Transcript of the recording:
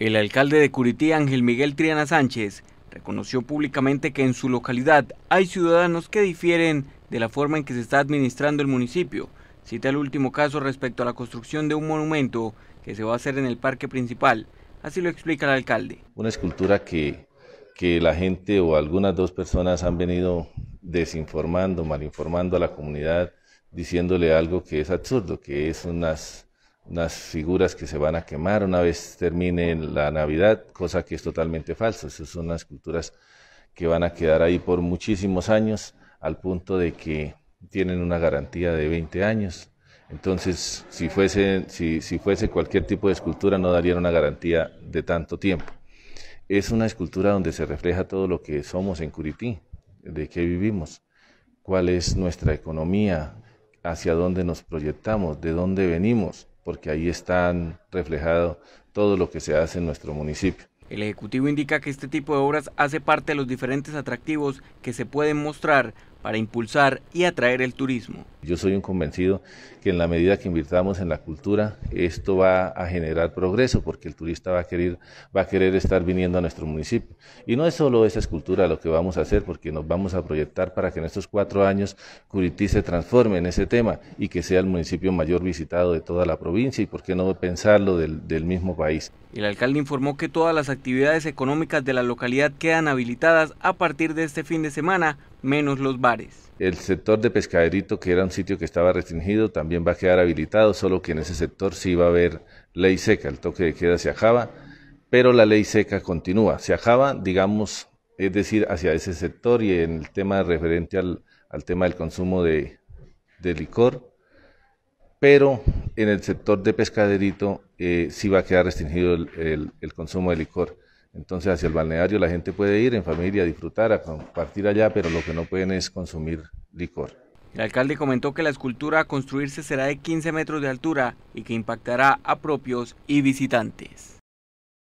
El alcalde de Curití, Ángel Miguel Triana Sánchez, reconoció públicamente que en su localidad hay ciudadanos que difieren de la forma en que se está administrando el municipio. Cita el último caso respecto a la construcción de un monumento que se va a hacer en el parque principal. Así lo explica el alcalde. Una escultura que, que la gente o algunas dos personas han venido desinformando, malinformando a la comunidad, diciéndole algo que es absurdo, que es unas unas figuras que se van a quemar una vez termine la Navidad, cosa que es totalmente falsa. Esas son las esculturas que van a quedar ahí por muchísimos años, al punto de que tienen una garantía de 20 años. Entonces, si fuese, si, fuese cualquier tipo de escultura, no darían una garantía de tanto tiempo. Es una escultura donde se refleja todo lo que somos en Curití, de qué vivimos, cuál es nuestra economía, hacia dónde nos proyectamos, de dónde venimos, porque ahí están reflejado todo lo que se hace en nuestro municipio. El Ejecutivo indica que este tipo de obras hace parte de los diferentes atractivos que se pueden mostrar para impulsar y atraer el turismo. Yo soy un convencido que en la medida que invirtamos en la cultura, esto va a generar progreso porque el turista va a querer, va a querer estar viniendo a nuestro municipio. Y no es solo esa escultura lo que vamos a hacer, porque nos vamos a proyectar para que en estos cuatro años Curití se transforme en ese tema y que sea el municipio mayor visitado de toda la provincia y por qué no pensarlo del, del mismo país. El alcalde informó que todas las actividades económicas de la localidad quedan habilitadas a partir de este fin de semana menos los bares. El sector de Pescaderito, que era un sitio que estaba restringido, también va a quedar habilitado, solo que en ese sector sí va a haber ley seca, el toque de queda se ajaba, pero la ley seca continúa, se ajaba, digamos, es decir, hacia ese sector y en el tema referente al, tema del consumo de, licor, pero en el sector de pescaderito eh, sí va a quedar restringido el, consumo de licor. Entonces hacia el balneario la gente puede ir en familia, a disfrutar, a compartir allá, pero lo que no pueden es consumir licor. El alcalde comentó que la escultura a construirse será de 15 metros de altura y que impactará a propios y visitantes.